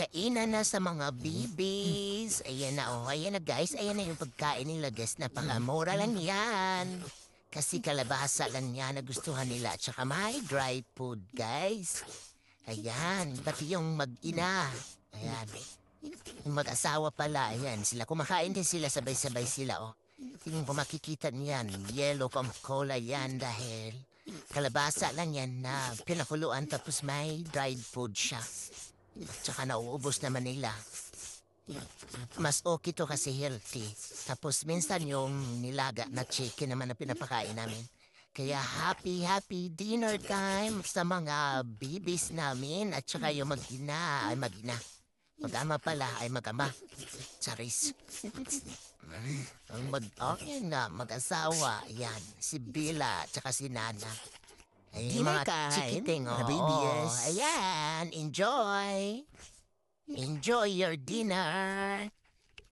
kainan na sa mga babies. Ayan na, oh. Ayan na, guys. Ayan na yung pagkain nila, guys. Napakamura lang yan. Kasi kalabasa lang niya na gustuhan nila. Tsaka may dry food, guys. Ayan, pati yung mag-ina. Ayan. Yung mag-asawa pala, ayan sila. Kumakain din sila, sabay-sabay sila, oh. Tingin ko makikita niyan, yellow Coca-Cola yan dahil kalabasa lang yan na pinakuluan tapos may dried food siya. Tsaka nauubos naman nila. Mas okay to kasi healthy. Tapos minsan yung nilaga na chicken naman na pinapakain namin. Kaya happy, happy dinner time sa mga babies namin at saka yung magina ay magina. mag pala ay mag-ama. Charis. Ang mag okay na, mag-asawa. Yan, si Bila at saka si Nana. Ay, dinner mga time. chikiting, oh. Mga babies. Ayan. and enjoy. Enjoy your dinner.